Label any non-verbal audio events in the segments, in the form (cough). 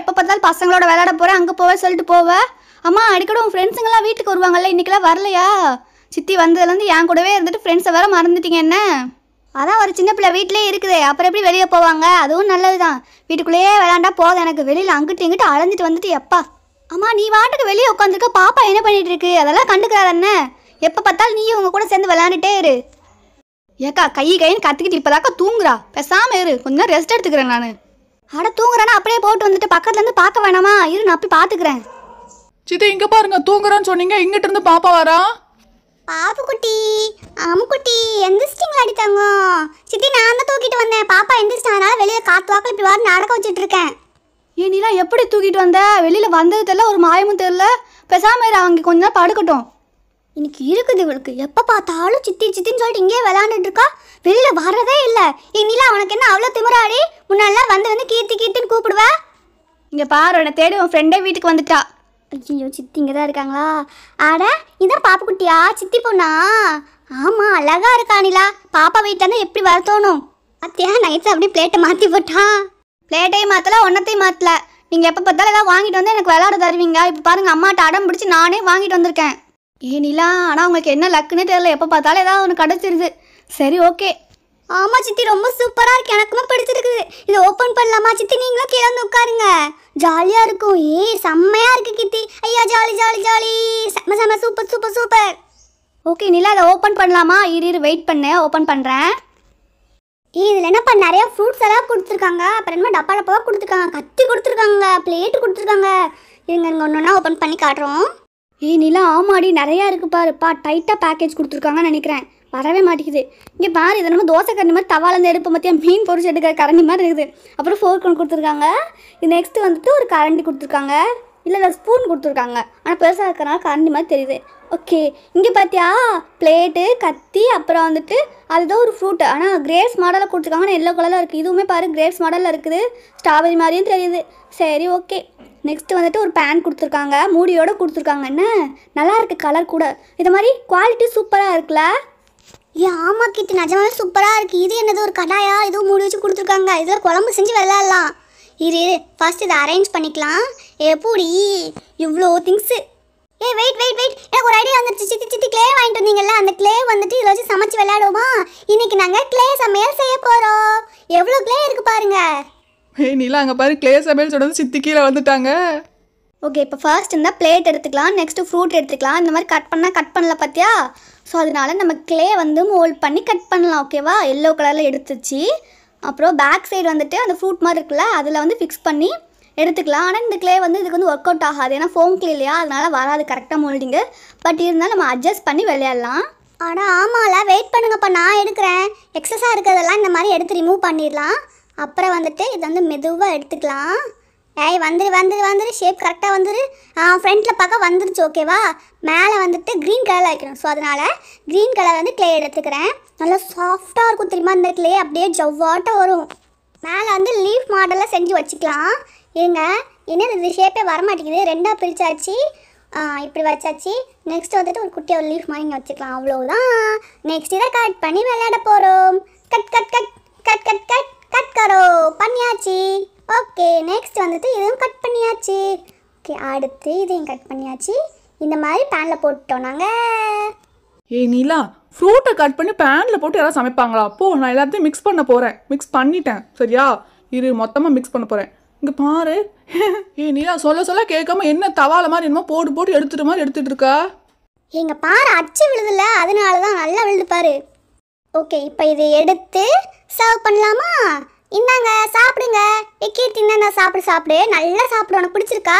எப்போ பார்த்தாலும் பசங்களோட விளையாட போகிறேன் அங்கே போவே சொல்லிட்டு போவேன் அம்மா அடிக்கடி உன் ஃப்ரெண்ட்ஸுங்கெல்லாம் வீட்டுக்கு வருவாங்கல்ல இன்றைக்கெல்லாம் வரலையா சித்தி வந்ததுலேருந்து என் கூடவே இருந்துட்டு ஃப்ரெண்ட்ஸை வேற மறந்துட்டீங்க என்ன அதான் ஒரு சின்ன பிள்ளை வீட்டிலே இருக்குது அப்புறம் எப்படி வெளியே போவாங்க அதுவும் நல்லது தான் வீட்டுக்குள்ளேயே விளாண்டா போதும் எனக்கு வெளியில் அங்கிட்டு இங்கிட்டு அழஞ்சிட்டு வந்துட்டு எப்பா அம்மா நீ வாட்டுக்கு வெளியே உட்காந்துருக்க பாப்பா என்ன பண்ணிட்டு இருக்கு அதெல்லாம் கண்டுக்கிறாரு என்ன எப்போ பார்த்தாலும் நீ உங்க கூட சேர்ந்து விளையாண்டுட்டே இரு ஏக்கா கை கைன்னு கற்றுக்கிட்டு இப்போதாக்கா தூங்குறா பேசாமல் இரு கொஞ்சம் நேரம் ரெஸ்ட் எடுத்துக்கிறேன் நான் அட தூங்குறானா அப்படியே போட்டு வந்துட்டு பக்கத்துல இருந்து பார்க்க வேணாமா இரு நான் போய் பாத்துக்கிறேன் சித்தி இங்க பாருங்க தூங்குறான்னு சொன்னீங்க இங்கிட்ட இருந்து பாப்பா வரா பாப்பு குட்டி அம்முக்குட்டி எந்திரிச்சிட்டிங்களா அடித்தாங்க சித்தி நான் தான் தூக்கிட்டு வந்தேன் பாப்பா எந்திரிச்சிட்டனால வெளியே காத்து வாக்கில் இப்படி வாரம் நடக்க வச்சுட்டு இருக்கேன் ஏ எப்படி தூக்கிட்டு வந்த வெளியில வந்தது தெரியல ஒரு மாயமும் தெரியல பெசாம இரு அவங்க கொஞ்ச நேரம் படுக்கட்டும் இன்னைக்கு இருக்குது இவளுக்கு எப்போ பார்த்தாலும் சித்தி சித்தின்னு சொல்லிட்டு இங்கேயே விளாண்டுட்டு இருக்கா வெளியில் வர்றதே இல்லை இனிலாம் அவனுக்கு என்ன அவ்வளோ திமுறாடி முன்னாடிலாம் வந்து வந்து கீர்த்தி கீர்த்தின்னு கூப்பிடுவா இங்கே பாரு உன்னை தேடி உன் ஃப்ரெண்டே வீட்டுக்கு வந்துட்டா ஐயோ சித்தி இங்கே தான் இருக்காங்களா ஆட இதான் குட்டியா சித்தி பொண்ணா ஆமாம் அழகாக இருக்கா நிலா பாப்பா வீட்டில் எப்படி வரத்தோணும் அத்தியா நைட்ஸ் அப்படியே பிளேட்டை மாற்றி போட்டான் பிளேட்டையும் மாற்றல ஒன்றத்தையும் மாற்றல நீங்கள் எப்போ பார்த்தாலும் ஏதாவது வாங்கிட்டு வந்து எனக்கு விளாட தருவீங்க இப்போ பாருங்கள் அம்மாட்ட அடம் பிடிச்சி நானே வாங்கிட்டு வந்திருக்கேன் ஏனிலா ஆனால் உங்களுக்கு என்ன லக்குன்னு தெரியல எப்போ பார்த்தாலும் ஏதாவது ஒன்று கிடச்சிருது சரி ஓகே ஆமாம் சித்தி ரொம்ப சூப்பராக இருக்கு எனக்குமே பிடிச்சிருக்குது இதை ஓப்பன் பண்ணலாமா சித்தி நீங்களும் கீழே வந்து உட்காருங்க ஜாலியாக இருக்கும் ஏ செம்மையாக இருக்குது கித்தி ஐயா ஜாலி ஜாலி ஜாலி செம்ம செம்ம super super super okay Nila அதை ஓப்பன் பண்ணலாமா இரு இரு வெயிட் பண்ண ஓப்பன் பண்ணுறேன் ஏ இதில் என்னப்பா நிறையா ஃப்ரூட்ஸ் எல்லாம் கொடுத்துருக்காங்க அப்புறம் என்ன டப்பா டப்பாவாக கொடுத்துருக்காங்க கத்தி கொடுத்துருக்காங்க பிளேட் கொடுத்துருக்காங்க இருங்க இங்கே ஒன்று ஒன்றா ஓப்பன் பண்ணி காட்டுறோம் ஏய் நிலா ஆமாடி நிறையா இருக்குது பாருப்பா டைட்டாக பேக்கேஜ் கொடுத்துருக்காங்கன்னு நினைக்கிறேன் வரவே மாட்டேங்குது இங்கே பாரு இதை நம்ம தோசை கரண்டி மாதிரி தவாலேருந்து எடுப்பு மத்தியா மீன் பொரிச்சு எடுக்கிற கரண்டி மாதிரி இருக்குது அப்புறம் ஃபோர் கொண்டு கொடுத்துருக்காங்க இது நெக்ஸ்ட்டு வந்துட்டு ஒரு கரண்டி கொடுத்துருக்காங்க இல்லை இல்லை ஸ்பூன் கொடுத்துருக்காங்க ஆனால் பெருசாக இருக்கிறனால கரண்டி மாதிரி தெரியுது ஓகே இங்கே பார்த்தியா பிளேட்டு கத்தி அப்புறம் வந்துட்டு அதுதான் ஒரு ஃப்ரூட் ஆனால் கிரேப்ஸ் மாடலில் கொடுத்துருக்காங்க எல்லோ கலரில் இருக்குது இதுவுமே பாரு கிரேப்ஸ் மாடலில் இருக்குது ஸ்ட்ராபெரி மாதிரியும் தெரியுது சரி ஓகே நெக்ஸ்ட்டு வந்துட்டு ஒரு பேன் கொடுத்துருக்காங்க மூடியோடு கொடுத்துருக்காங்க என்ன நல்லா இருக்குது கலர் கூட இது மாதிரி குவாலிட்டி சூப்பராக இருக்குல்ல ஏ ஆமா கிட்டு நிஜமாவே சூப்பராக இருக்குது இது என்னது ஒரு கடாயா இதுவும் மூடி வச்சு கொடுத்துருக்காங்க இதில் குழம்பு செஞ்சு விளாட்லாம் இரு ஃபர்ஸ்ட் இதை அரேஞ்ச் பண்ணிக்கலாம் எப்படி இவ்வளோ திங்ஸு ஏ வெயிட் வெயிட் வெயிட் எனக்கு ஒரு ஐடியா வந்துருச்சு சித்தி சித்தி கிளே வாங்கிட்டு வந்தீங்கல்ல அந்த கிளே வந்துட்டு இதில் வச்சு சமைச்சு விளையாடுவோமா இன்னைக்கு நாங்கள் கிளே சமையல் செய்ய போகிறோம் எவ்வளோ கிளே இருக்குது பாருங்கள் நீலாம் நீலா அங்கே பாரு கிளே சமையல்ஸோட வந்து சித்தி கீழே வந்துட்டாங்க ஓகே இப்போ ஃபர்ஸ்ட் இருந்தால் பிளேட் எடுத்துக்கலாம் நெக்ஸ்ட்டு ஃப்ரூட் எடுத்துக்கலாம் இந்த மாதிரி கட் பண்ணால் கட் பண்ணல பார்த்தியா ஸோ அதனால நம்ம கிளே வந்து மோல்ட் பண்ணி கட் பண்ணலாம் ஓகேவா எல்லோ கலரில் எடுத்துச்சு அப்புறம் பேக் சைடு வந்துட்டு அந்த ஃப்ரூட் மாதிரி இருக்குல்ல அதில் வந்து ஃபிக்ஸ் பண்ணி எடுத்துக்கலாம் ஆனால் இந்த கிளே வந்து இதுக்கு வந்து ஒர்க் அவுட் ஆகாது ஏன்னா ஃபோன் கிளே இல்லையா அதனால் வராது கரெக்டாக மோல்டிங்கு பட் இருந்தாலும் நம்ம அட்ஜஸ்ட் பண்ணி விளையாடலாம் ஆனால் ஆமாம்ல வெயிட் பண்ணுங்கப்பா நான் எடுக்கிறேன் எக்ஸஸாக இருக்கிறதெல்லாம் இந்த மாதிரி எடுத்து ரிமூவ் பண்ணிடலாம் அப்புறம் வந்துட்டு இதை வந்து மெதுவாக எடுத்துக்கலாம் ஏய் வந்துரு வந்துரு வந்துரு ஷேப் கரெக்டாக வந்துரு ஃப்ரண்டில் பார்க்க வந்துருச்சு ஓகேவா மேலே வந்துட்டு க்ரீன் கலரில் வைக்கணும் ஸோ அதனால் க்ரீன் கலர் வந்து கிளே எடுத்துக்கிறேன் நல்லா சாஃப்டாக இருக்கும் தெரியுமா அந்த கிளே அப்படியே ஜவ்வாட்டாக வரும் மேலே வந்து லீஃப் மாடலாக செஞ்சு வச்சுக்கலாம் இருங்க என்ன இது ஷேப்பே வரமாட்டேங்குது ரெண்டாக பிரித்தாச்சு இப்படி வச்சாச்சு நெக்ஸ்ட் வந்துட்டு ஒரு குட்டியை ஒரு லீஃப் மாதிரி வச்சுக்கலாம் அவ்வளோதான் நெக்ஸ்ட் இதை கட் பண்ணி விளையாட போகிறோம் cut cut cut cut cut cut cut கரோ பண்ணியாச்சு ஓகே நெக்ஸ்ட் வந்துட்டு இதையும் கட் பண்ணியாச்சு ஓகே அடுத்து இதையும் கட் பண்ணியாச்சு இந்த மாதிரி பேனில் போட்டுட்டோம் நாங்கள் ஏ நீலா ஃப்ரூட்டை கட் பண்ணி பேனில் போட்டு யாராவது சமைப்பாங்களா அப்போ நான் எல்லாத்தையும் மிக்ஸ் பண்ண போகிறேன் மிக்ஸ் பண்ணிட்டேன் சரியா இரு மொத்தமாக மிக்ஸ் பண்ண போகிறேன் இங்கே பாரு (laughs) ஏ நீலா சொல்ல சொல்ல கேட்காம என்ன தவால மாதிரி என்னமோ போட்டு போட்டு எடுத்துட்டு மாதிரி எடுத்துகிட்டு இருக்கா எங்கள் பாரு அச்சு விழுதுல அதனால தான் நல்லா விழுது பாரு ஓகே இப்போ இதை எடுத்து சர்வ் பண்ணலாமா இந்தாங்க சாப்பிடுங்க ஏ கீர்த்தி சாப்பிடு சாப்பிடு நல்லா சாப்பிடு உனக்கு பிடிச்சிருக்கா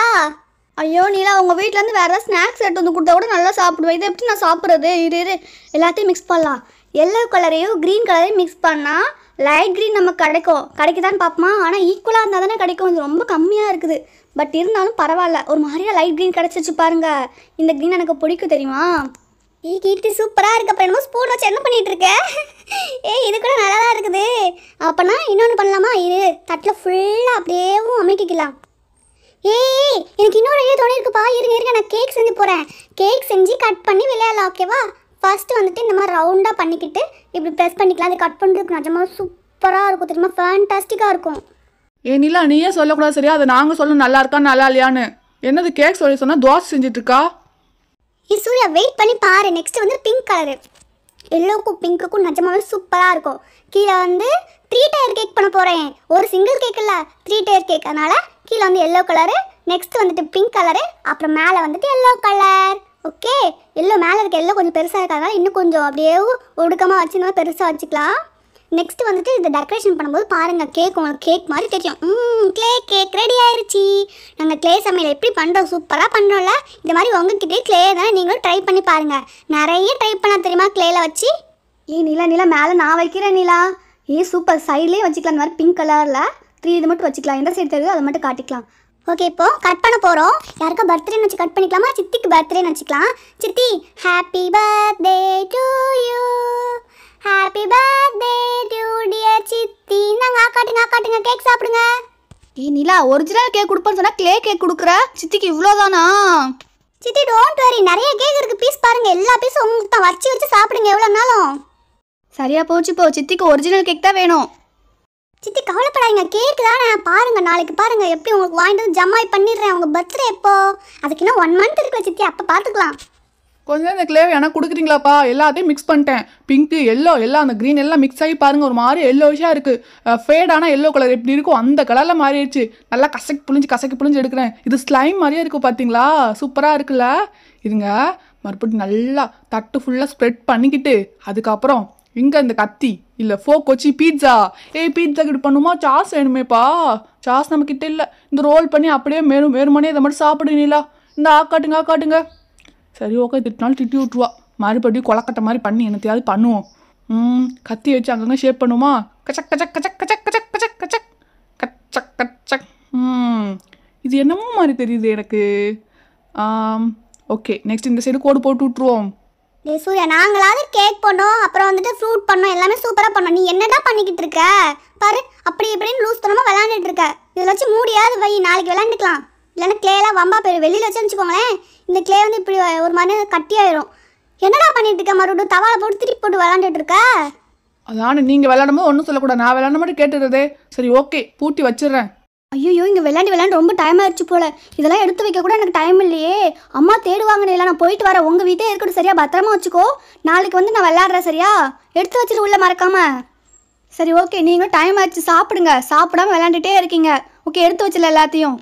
ஐயோ நீலா உங்கள் வீட்டிலேருந்து வேறு ஏதாவது ஸ்நாக்ஸ் எடுத்து வந்து கொடுத்தா கூட நல்லா சாப்பிடுவேன் இதை எப்படி நான் சாப்பிட்றது இரு இரு எல்லாத்தையும் மிக்ஸ் பண்ணலாம் எல்லோ கலரையும் க்ரீன் கலரையும் மிக்ஸ் பண்ணால் லைட் க்ரீன் நமக்கு கிடைக்கும் கிடைக்குதான்னு பார்ப்போமா ஆனால் ஈக்குவலாக இருந்தால் தானே கிடைக்கும் இது ரொம்ப கம்மியாக இருக்குது பட் இருந்தாலும் பரவாயில்ல ஒரு மாதிரியாக லைட் க்ரீன் கிடச்சிச்சு பாருங்கள் இந்த க்ரீன் எனக்கு பிடிக்கும் தெரியுமா நீ கீட்டு சூப்பராக இருக்க அப்புறம் என்னமோ ஸ்பூன் வச்சு என்ன பண்ணிகிட்டு இருக்க ஏய் இது கூட நல்லா தான் இருக்குது அப்போனா இன்னொன்று பண்ணலாமா இது தட்டில் ஃபுல்லாக அப்படியேவும் அமைக்கிக்கலாம் ஏய் எனக்கு இன்னொரு ஐடியா தோணி இருக்குப்பா இருங்க இருங்க நான் கேக் செஞ்சு போகிறேன் கேக் செஞ்சு கட் பண்ணி விளையாடலாம் ஓகேவா ஃபஸ்ட்டு வந்துட்டு இந்த மாதிரி ரவுண்டாக பண்ணிக்கிட்டு இப்படி ப்ரெஸ் பண்ணிக்கலாம் அது கட் பண்ணுறதுக்கு நிஜமாக சூப்பராக இருக்கும் தெரியுமா ஃபேண்டாஸ்டிக்காக இருக்கும் ஏ நிலா நீயே சொல்லக்கூடாது சரியா அதை நாங்கள் சொல்லணும் நல்லா இருக்கா நல்லா இல்லையான்னு என்னது கேக் சொல்லி சொன்னால் தோசை செஞ்சிட்ருக்கா இது சூர்யா வெயிட் பண்ணி பாரு நெக்ஸ்ட் வந்து பிங்க் கலரு எல்லோக்கும் பிங்க்குக்கும் நிஜமாவே சூப்பராக இருக்கும் கீழே வந்து த்ரீ டயர் கேக் பண்ண போகிறேன் ஒரு சிங்கிள் கேக் இல்லை த்ரீ டயர் கேக் அதனால் கீழே வந்து எல்லோ கலரு நெக்ஸ்ட் வந்துட்டு பிங்க் கலரு அப்புறம் மேலே வந்துட்டு எல்லோ கலர் ஓகே எல்லோ மேலே இருக்க எல்லோ கொஞ்சம் பெருசாக இருக்கிறதுனால இன்னும் கொஞ்சம் அப்படியே ஒடுக்கமாக வச்சுன்னா பெருசாக வச்சுக்கலாம் நெக்ஸ்ட் வந்துட்டு இந்த டெக்கரேஷன் பண்ணும்போது பாருங்கள் கேக் உங்களுக்கு கேக் மாதிரி தெரியும் க்ளே கேக் ரெடி ஆயிடுச்சு நாங்கள் க்ளே சமையல் எப்படி பண்ணுறோம் சூப்பராக பண்ணுறோம்ல இந்த மாதிரி உங்ககிட்டே க்ளே தான் நீங்களும் ட்ரை பண்ணி பாருங்கள் நிறைய ட்ரை பண்ண தெரியுமா க்ளேயில் வச்சு ஏ நிலா நிலா மேலே நான் வைக்கிறேன் நிலா ஏ சூப்பர் சைட்லேயே வச்சுக்கலாம் இந்த மாதிரி பிங்க் கலரில் த்ரீ இது மட்டும் வச்சுக்கலாம் எந்த சைடு தெரியுது அதை மட்டும் காட்டிக்கலாம் ஓகே இப்போ கட் பண்ண போகிறோம் யாருக்கா பர்த்டேன்னு வச்சு கட் பண்ணிக்கலாமா சித்திக்கு பர்த்டேன்னு வச்சுக்கலாம் சித்தி ஹாப்பி பர்த்டே டு யூ காட்டுங்க காட்டுங்க கேக் சாப்பிடுங்க ஏ நிலா ஒரிஜினல் கேக் கொடுப்பேன்னு சொன்னா க்ளே கேக் கொடுக்குற சித்திக்கு இவ்வளோதானா சித்தி டோன்ட் வரி நிறைய கேக் இருக்கு பீஸ் பாருங்க எல்லா பீஸும் உங்களுக்கு தான் வச்சு வச்சு சாப்பிடுங்க எவ்வளோனாலும் சரியா போச்சு போ சித்திக்கு ஒரிஜினல் கேக் தான் வேணும் சித்தி கவலைப்படாதீங்க கேக்கு தானே பாருங்க நாளைக்கு பாருங்க எப்படி உங்களுக்கு வாங்கிட்டு வந்து ஜமாய் பண்ணிடுறேன் உங்க பர்த்டே எப்போ அதுக்கு இன்னும் ஒன் மந்த் இருக்கு சித்தி அப்போ பார்த்துக்கலாம் கொஞ்ச நேரம் இந்த கிளேவை ஆனால் கொடுக்குறீங்களாப்பா எல்லாத்தையும் மிக்ஸ் பண்ணிட்டேன் பிங்க்கு எல்லோ எல்லாம் அந்த க்ரீன் எல்லாம் மிக்ஸ் ஆகி பாருங்கள் ஒரு மாதிரி எல்லோ விஷயம் இருக்குது ஃபேடான எல்லோ கலர் எப்படி இருக்கும் அந்த கலரில் மாறிடுச்சு நல்லா கசக்கி புளிஞ்சு கசக்கி புளிஞ்சு எடுக்கிறேன் இது ஸ்லைம் மாதிரியே இருக்கும் பார்த்தீங்களா சூப்பராக இருக்குல்ல இதுங்க மறுபடியும் நல்லா தட்டு ஃபுல்லாக ஸ்ப்ரெட் பண்ணிக்கிட்டு அதுக்கப்புறம் இங்கே இந்த கத்தி இல்லை ஃபோக் வச்சு பீட்சா ஏய் பீட்சா கிட்ட பண்ணுமா சாஸ் வேணுமேப்பா சாஸ் நம்மக்கிட்ட இல்லை இந்த ரோல் பண்ணி அப்படியே மேலும் வேறுமனே இதை மட்டும் சாப்பிடுவீங்களா இந்த ஆக்காட்டுங்க ஆக்காட்டுங்க சரி ஓகே திட்டினாலும் திட்டி விட்ருவா மறுபடியும் கொலக்கட்டை மாதிரி பண்ணி என்னத்தையாவது பண்ணுவோம் ம் கத்தி வச்சு அங்கங்கே ஷேப் பண்ணுமா கச்சக் கச்சக் கச்சக் கச்சக் கச்சக் கச்சக் கச்சக் கச்சக் கச்சக் ம் இது என்னமோ மாதிரி தெரியுது எனக்கு ஓகே நெக்ஸ்ட் இந்த சைடு கோடு போட்டு விட்ருவோம் டே சூர்யா நாங்களாவது கேக் பண்ணோம் அப்புறம் வந்துட்டு ஃப்ரூட் பண்ணோம் எல்லாமே சூப்பராக பண்ணோம் நீ என்னடா பண்ணிக்கிட்டு இருக்க பாரு அப்படி இப்படின்னு லூஸ் தனமாக விளாண்டுட்டு இருக்க இதில் வச்சு மூடியாவது வை நாளைக்கு விளாண்டுக்கலாம் இல்லைன்னா கிளேலாம் வம்பா போயிடும் வெளியில் வச்சு வச்சுக்கோங்களேன் இந்த கிளே வந்து இப்படி ஒரு மாதிரி கட்டி ஆயிரும் என்னடா பண்ணிட்டு இருக்க மறுபடியும் தவாலை போட்டு திருப்பி போட்டு விளாண்டுட்டு இருக்க அதான் நீங்கள் விளாடும்போது ஒன்றும் சொல்லக்கூடாது நான் விளாண்ட மட்டும் கேட்டுறதே சரி ஓகே பூட்டி வச்சிடுறேன் ஐயோ இங்கே விளாண்டு விளாண்டு ரொம்ப டைம் ஆயிடுச்சு போல இதெல்லாம் எடுத்து வைக்க கூட எனக்கு டைம் இல்லையே அம்மா தேடுவாங்கன்னு இல்லை நான் போயிட்டு வரேன் உங்கள் வீட்டே இருக்கட்டும் சரியா பத்திரமா வச்சுக்கோ நாளைக்கு வந்து நான் விளாட்றேன் சரியா எடுத்து வச்சுட்டு உள்ள மறக்காம சரி ஓகே நீங்களும் டைம் ஆயிடுச்சு சாப்பிடுங்க சாப்பிடாம விளாண்டுட்டே இருக்கீங்க ஓகே எடுத்து வச்சிடல எல்லாத்தையும்